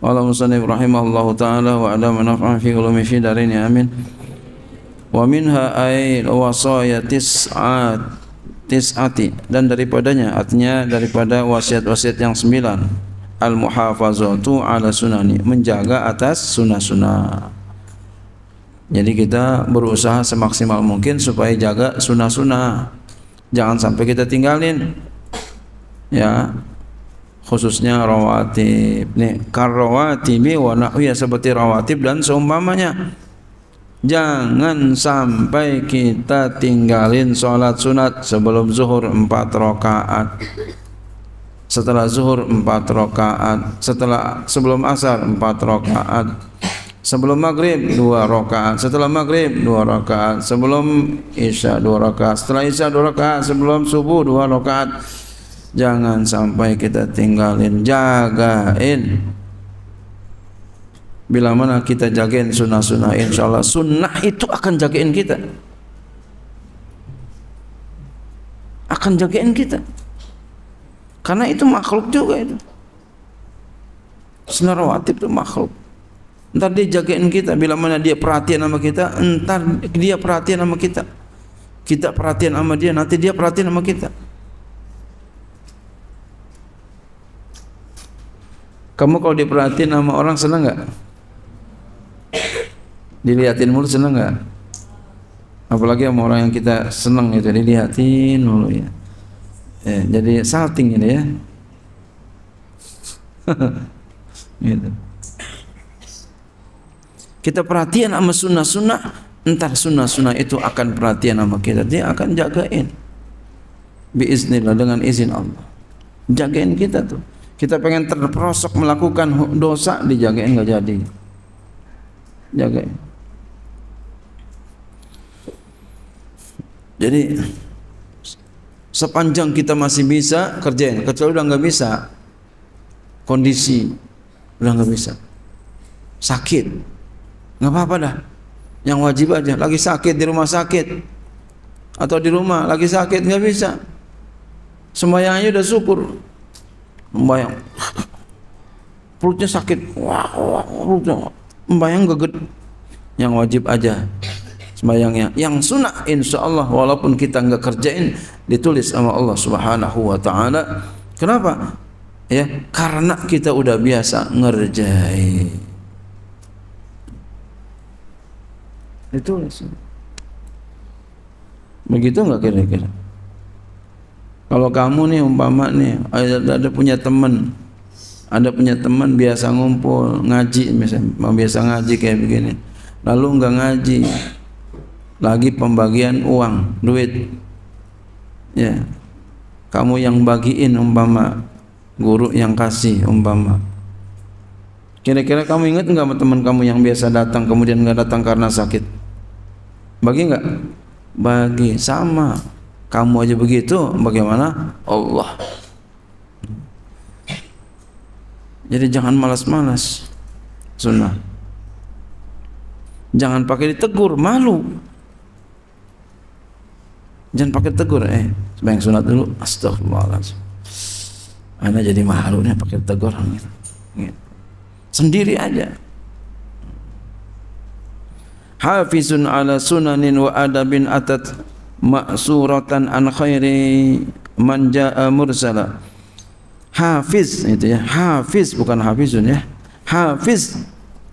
Qala musannif rahimahullahu taala wa ala manafa'an fi ulumi fi daraini amin. Wa minha ay wasaya tis'at tis'ati dan daripadanya artinya daripada wasiat-wasiat yang sembilan al muhafazatu ala sunani menjaga atas sunnah-sunnah jadi kita berusaha semaksimal mungkin supaya jaga sunnah-sunnah jangan sampai kita tinggalin ya khususnya rawatib nih karawatibi wa nahwiya seperti rawatib dan seumpamanya jangan sampai kita tinggalin sholat sunat sebelum zuhur empat rakaat setelah zuhur empat rakaat setelah sebelum asar empat rakaat sebelum maghrib dua rakaat setelah maghrib dua rakaat sebelum isya dua rakaat setelah isya dua rakaat sebelum subuh dua rakaat Jangan sampai kita tinggalin, jagain. Bila mana kita jagain sunnah-sunnah, insya Allah sunnah itu akan jagain kita. Akan jagain kita. Karena itu makhluk juga itu. Sunnah itu makhluk. Ntar dia jagain kita bila mana dia perhatian sama kita, ntar dia perhatian sama kita. Kita perhatian sama dia, nanti dia perhatian sama kita. Kamu kalau diperhatiin sama orang seneng nggak? Dilihatin mulu seneng nggak? Apalagi sama orang yang kita seneng gitu dilihatin mulu ya. ya jadi salting ini ya. gitu. Kita perhatian sama sunnah-sunnah, entar sunnah-sunnah itu akan perhatian sama kita. Dia akan jagain. Biiznillah dengan izin Allah. Jagain kita tuh kita pengen terperosok melakukan dosa dijagain nggak jadi jagain jadi sepanjang kita masih bisa kerjain kecuali udah nggak bisa kondisi udah nggak bisa sakit nggak apa-apa dah yang wajib aja lagi sakit di rumah sakit atau di rumah lagi sakit nggak bisa semuanya aja udah syukur membayang perutnya sakit wah, wah perutnya membayang geget yang wajib aja sembayangnya yang sunnah insya Allah walaupun kita nggak kerjain ditulis sama Allah subhanahu wa ta'ala kenapa ya karena kita udah biasa ngerjain ditulis begitu nggak kira-kira kalau kamu nih umpama nih ada, ada punya teman, ada punya teman biasa ngumpul ngaji misalnya, biasa ngaji kayak begini. Lalu nggak ngaji, lagi pembagian uang, duit. Ya, kamu yang bagiin umpama, guru yang kasih umpama. Kira-kira kamu ingat nggak sama teman kamu yang biasa datang kemudian nggak datang karena sakit? Bagi nggak? Bagi sama kamu aja begitu bagaimana Allah jadi jangan malas-malas sunnah jangan pakai ditegur malu jangan pakai tegur eh sebaik sunat dulu astagfirullahaladzim anda jadi malu nih pakai tegur gitu. Iya. sendiri aja hafizun ala sunanin wa adabin atat maksuratan an khairi man jaa mursala hafiz itu ya hafiz bukan hafizun ya hafiz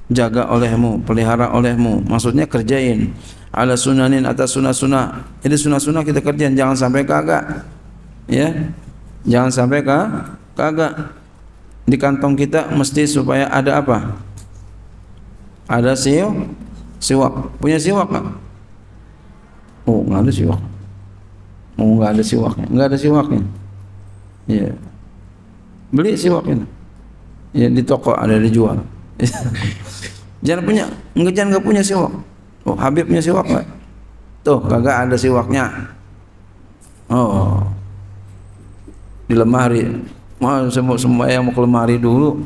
jaga olehmu pelihara olehmu maksudnya kerjain ala sunanin atas sunah-sunah jadi sunah-sunah kita kerjain jangan sampai kagak ya jangan sampai kagak kagak di kantong kita mesti supaya ada apa ada siwak siwak punya siwak nggak Oh, nggak ada siwak. Oh, nggak ada siwaknya. Nggak ada siwaknya. Ya. Beli siwaknya. Ya, di toko ada dijual. jangan punya, enggak jangan nggak punya siwak. Oh, Habib punya siwak nggak? Tuh, kagak ada siwaknya. Oh. Di lemari. Mau oh, semua semua yang mau ke lemari dulu.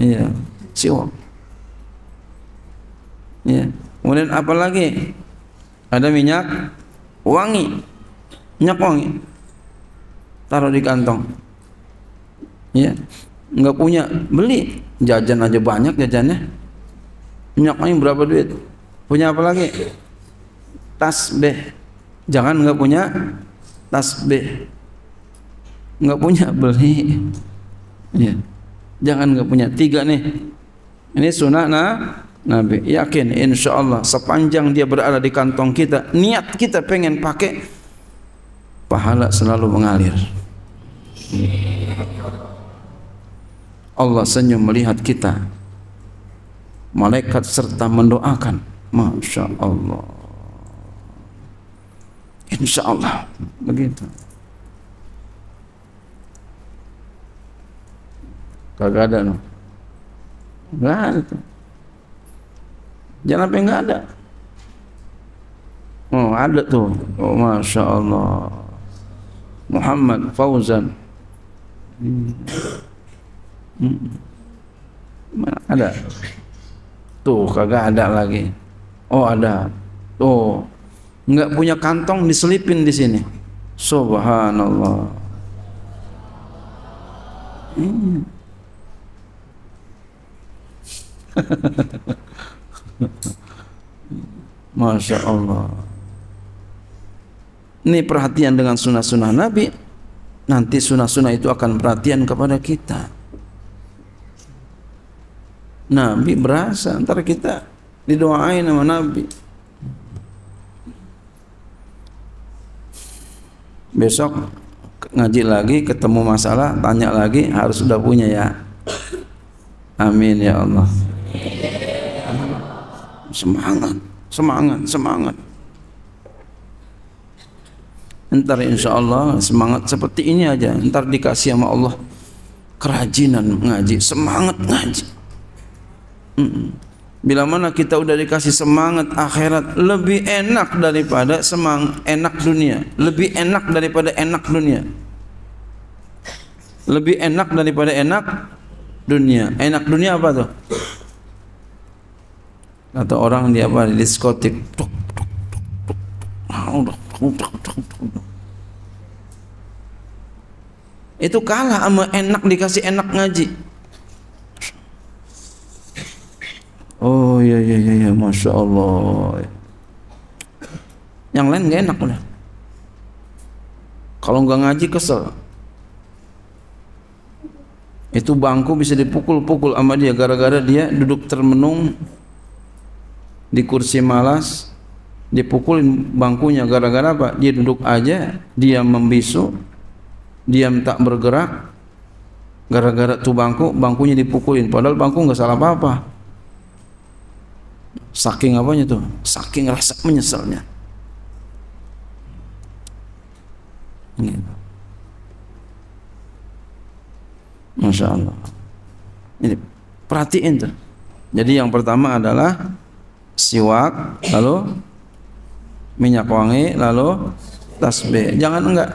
Iya, siwak. Ya. Kemudian apa lagi? ada minyak wangi minyak wangi taruh di kantong ya nggak punya beli jajan aja banyak jajannya minyak wangi berapa duit punya apa lagi Tas B, jangan nggak punya tas B, nggak punya beli ya jangan nggak punya tiga nih ini sunnah nah Nabi yakin insya Allah sepanjang dia berada di kantong kita niat kita pengen pakai pahala selalu mengalir Allah senyum melihat kita malaikat serta mendoakan Masya Allah Insya Allah begitu kagak ada no. Gak ada Jangan sampai enggak ada. Oh ada tuh, oh, masya Allah. Muhammad Fauzan. Hmm. Hmm. ada? Tuh kagak ada lagi. Oh ada. Tuh nggak punya kantong diselipin di sini. Subhanallah. Hmm. Masya Allah ini perhatian dengan sunnah-sunnah Nabi nanti sunnah-sunnah itu akan perhatian kepada kita Nabi berasa ntar kita didoain sama Nabi besok ngaji lagi ketemu masalah tanya lagi harus sudah punya ya amin ya Allah semangat, semangat, semangat. Ntar insya Allah semangat seperti ini aja. Ntar dikasih sama Allah kerajinan ngaji, semangat ngaji. Bila mana kita udah dikasih semangat akhirat lebih enak daripada semang enak dunia, lebih enak daripada enak dunia. Lebih enak daripada enak dunia. Enak dunia apa tuh? atau orang di apa di diskotik itu kalah sama enak dikasih enak ngaji oh iya iya iya ya, masya Allah yang lain gak enak udah kalau nggak ngaji kesel itu bangku bisa dipukul-pukul sama dia gara-gara dia duduk termenung di kursi malas, dipukulin bangkunya gara-gara apa? Dia duduk aja, dia membisu, dia tak bergerak, gara-gara tuh bangku, bangkunya dipukulin. Padahal bangku nggak salah apa-apa. Saking apanya tuh? Saking rasa menyesalnya. Masya Allah. Ini perhatiin tuh. Jadi yang pertama adalah siwak, lalu minyak wangi, lalu tasbih. Jangan enggak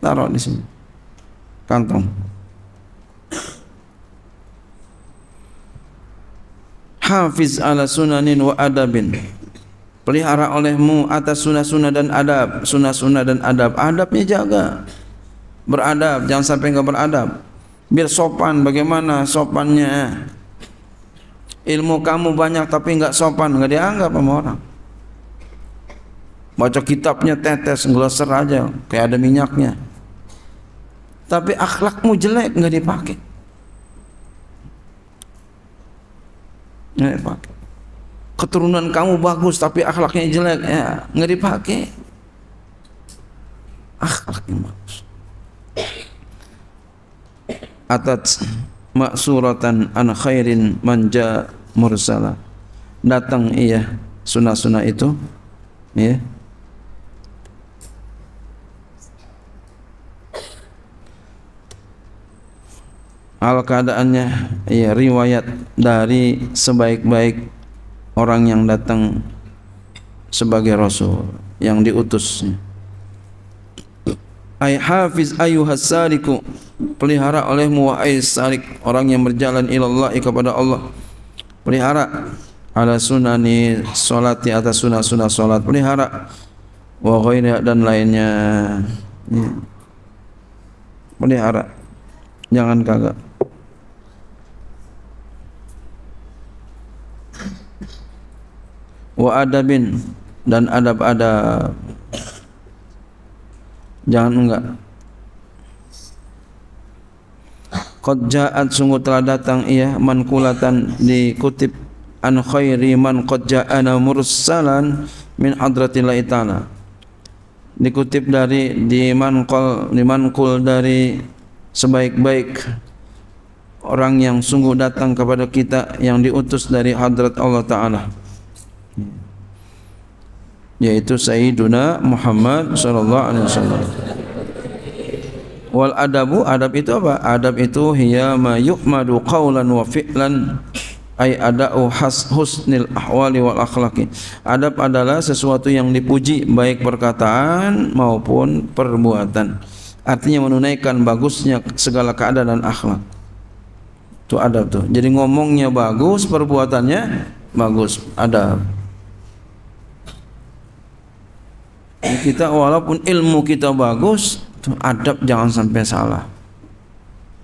taruh di sini. Kantong. Hafiz ala sunanin wa adabin. Pelihara olehmu atas sunnah-sunnah dan adab, sunnah-sunnah dan adab. Adabnya jaga. Beradab, jangan sampai enggak beradab. Biar sopan bagaimana sopannya ilmu kamu banyak tapi nggak sopan nggak dianggap sama orang baca kitabnya tetes nggak aja kayak ada minyaknya tapi akhlakmu jelek nggak dipakai nggak dipakai keturunan kamu bagus tapi akhlaknya jelek ya nggak dipakai akhlaknya bagus atat maksuratan an khairin manja mursalah datang iya sunah-sunah itu ya Al keadaannya iya riwayat dari sebaik-baik orang yang datang sebagai rasul yang diutus ay hafiz ayuhas saliku pelihara olehmu wa ay salik orang yang berjalan ilallah Allah kepada Allah pelihara ala sunani solat di atas sunah-sunah solat pelihara wakoinya dan lainnya ya. pelihara jangan kagak wa adabin dan adab-adab jangan enggak Qad ja'at sungguh telah datang ia Mankulatan dikutip An khairi man qad ja'ana mursalan Min hadratin itana Dikutip dari dimankul, dimankul dari Sebaik-baik Orang yang sungguh datang kepada kita Yang diutus dari hadrat Allah Ta'ala yaitu Sayyiduna Muhammad sallallahu alaihi wasallam wal adabu adab itu apa adab itu hiya ma yuhmadu qawlan wa fi'lan ay ada'u husnil ahwali wal akhlaqi adab adalah sesuatu yang dipuji baik perkataan maupun perbuatan artinya menunaikan bagusnya segala keadaan dan akhlak itu adab tuh jadi ngomongnya bagus perbuatannya bagus adab kita walaupun ilmu kita bagus itu adab jangan sampai salah.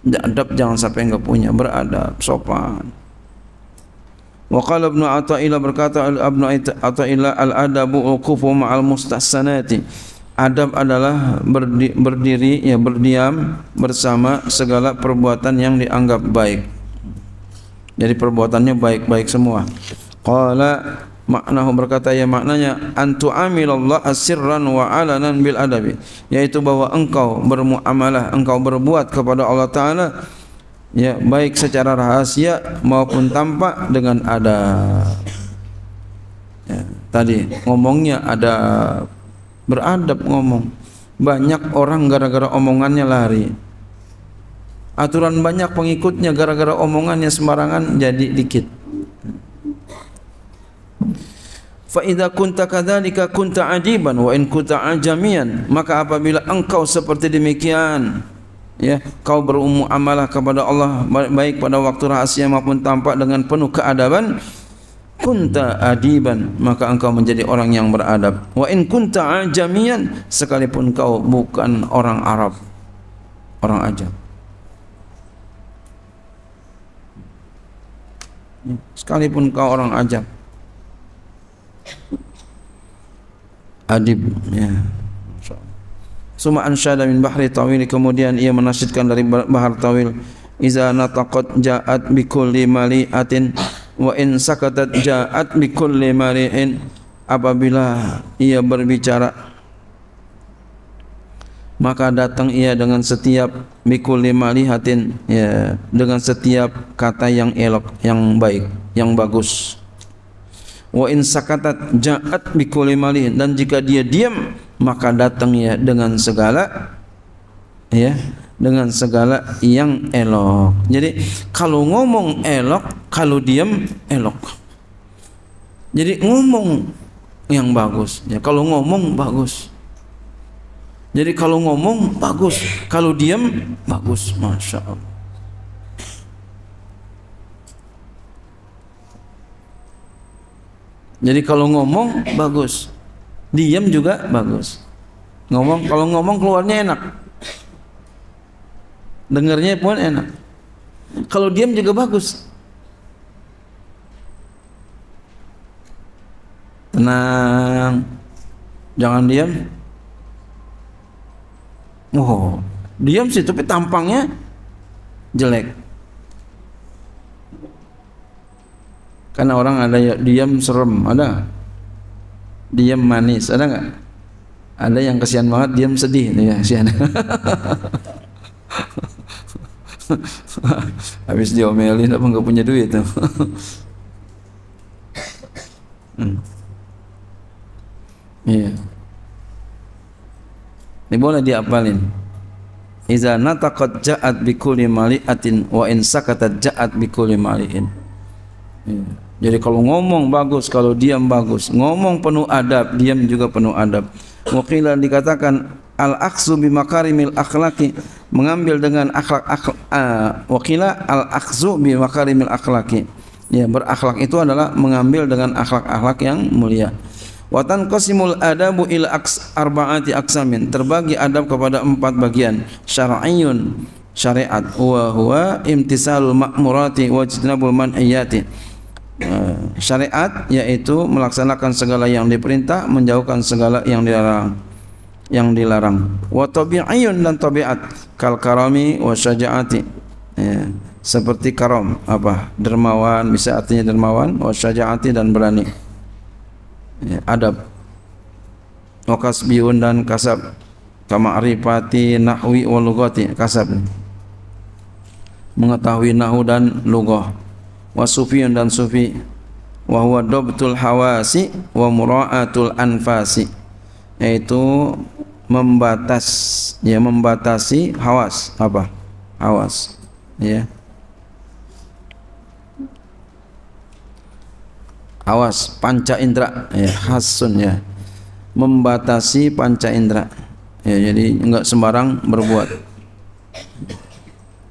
Adab jangan sampai enggak punya, beradab, sopan. Wa qala Ibnu Athaillah berkata Ibnu Athaillah al-adabu uqufu ma'al mustahsanati. Adab adalah berdi, berdiri ya berdiam bersama segala perbuatan yang dianggap baik. Jadi perbuatannya baik-baik semua. Qala maknahu berkata ya maknanya antu amilallah asirran wa alanan bil adabi yaitu bahwa engkau bermuamalah engkau berbuat kepada Allah taala ya baik secara rahasia maupun tampak dengan ada ya, tadi ngomongnya ada beradab ngomong banyak orang gara-gara omongannya lari aturan banyak pengikutnya gara-gara omongannya sembarangan jadi dikit fa idza kunta kadzalika kunta ajiban wa in kunta ajamian maka apabila engkau seperti demikian ya kau berumu amalah kepada Allah baik pada waktu rahasia maupun tampak dengan penuh keadaban kunta adiban maka engkau menjadi orang yang beradab wa in kunta ajamian sekalipun kau bukan orang Arab orang ajam ya, sekalipun kau orang ajam adib ya Suma ansyada min bahri tawil kemudian ia menasyidkan dari bahar tawil iza nataqat ja'at bi kulli mali'atin wa in sakatat ja'at bi kulli mali'in apabila ia berbicara maka datang ia dengan setiap bikulli malihatin ya dengan setiap kata yang elok yang baik yang bagus wa in sakatat ja'at bikulli dan jika dia diam maka datangnya dengan segala ya dengan segala yang elok. Jadi kalau ngomong elok, kalau diam elok. Jadi ngomong yang bagus. Ya, kalau ngomong bagus. Jadi kalau ngomong bagus, kalau diam bagus, masya Allah. Jadi kalau ngomong bagus, diam juga bagus. Ngomong kalau ngomong keluarnya enak, dengarnya pun enak. Kalau diam juga bagus. Tenang, jangan diam. Oh, diam sih tapi tampangnya jelek. Karena orang ada diam serem, ada diam manis, ada nggak? Ada yang kesian banget diam sedih, ya kesian. Habis diomelin apa nggak punya duit tuh. hmm. Iya. Ini boleh diapalin. Iza nataqat ja'at bi mali'atin wa in sakatat ja'at bi mali'in. Iya. Jadi kalau ngomong bagus, kalau diam bagus. Ngomong penuh adab, diam juga penuh adab. Wakila dikatakan al-aksu bimakarimil akhlaki mengambil dengan akhlak akhlak uh, wakila al-aksu bimakarimil akhlaki. Ya, berakhlak itu adalah mengambil dengan akhlak-akhlak yang mulia. Watan qasimul adabu il aks arbaati aksamin. Terbagi adab kepada empat bagian. Syar'iyyun syariat wa huwa imtisalul ma'murati bulman ijtinabul man'iyati syariat yaitu melaksanakan segala yang diperintah, menjauhkan segala yang dilarang. Yang dilarang. Wa tabi'iyun dan tabiat kal karami wa syaja'ati. Ya, seperti karam apa? Dermawan, bisa artinya dermawan, wa syaja'ati dan berani. Ya, adab. Wa kasbiun dan kasab. Kama arifati nahwi wa lugati kasab. Mengetahui nahu dan lugah wa sufiyun dan sufi wa huwa dabtul hawasi wa mura'atul anfasi yaitu membatas ya membatasi hawas apa hawas ya hawas panca indera ya hasun ya membatasi panca indera ya jadi enggak sembarang berbuat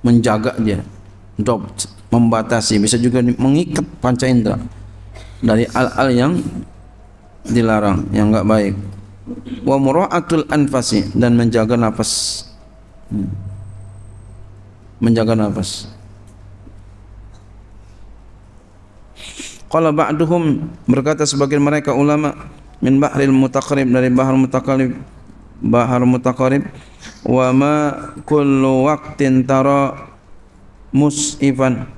menjaga dia dobt membatasi, bisa juga mengikat panca indera dari al-al yang dilarang, yang enggak baik. Wa mura'atul anfasi dan menjaga nafas. Hmm. Menjaga nafas. Qala ba'duhum berkata sebagian mereka ulama min bahril mutaqarrib dari bahar mutaqarrib bahar mutaqarrib wa ma kullu waqtin tara mus'ifan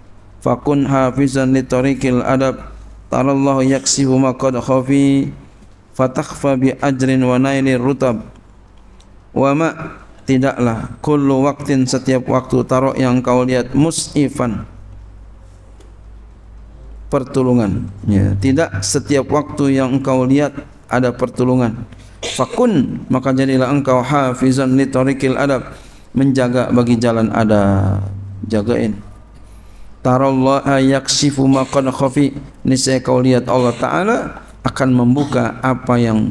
fakun hafizan li tariqil adab tarallahu yaksihu ma qad khafi fatakhfa bi ajrin wa naili rutab wa ma tidaklah kullu waqtin setiap waktu tarok yang kau lihat musifan pertolongan ya. tidak setiap waktu yang engkau lihat ada pertolongan fakun maka jadilah engkau hafizan li tariqil adab menjaga bagi jalan ada jagain tarallaha yaksifu ma khafi niscaya kau lihat Allah taala akan membuka apa yang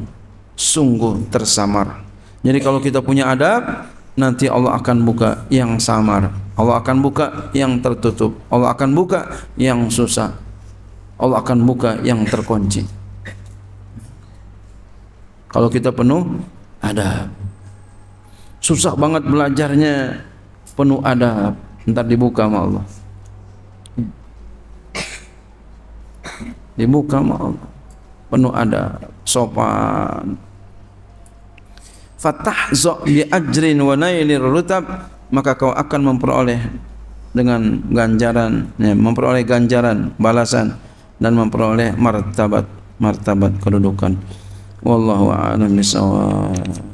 sungguh tersamar jadi kalau kita punya adab nanti Allah akan buka yang samar Allah akan buka yang tertutup Allah akan buka yang susah Allah akan buka yang terkunci kalau kita penuh adab susah banget belajarnya penuh adab ntar dibuka sama Allah dibuka Allah penuh ada sopan fatahza bi ajrin wa nailir rutab maka kau akan memperoleh dengan ganjaran ya, memperoleh ganjaran balasan dan memperoleh martabat martabat kedudukan wallahu a'lam bishawab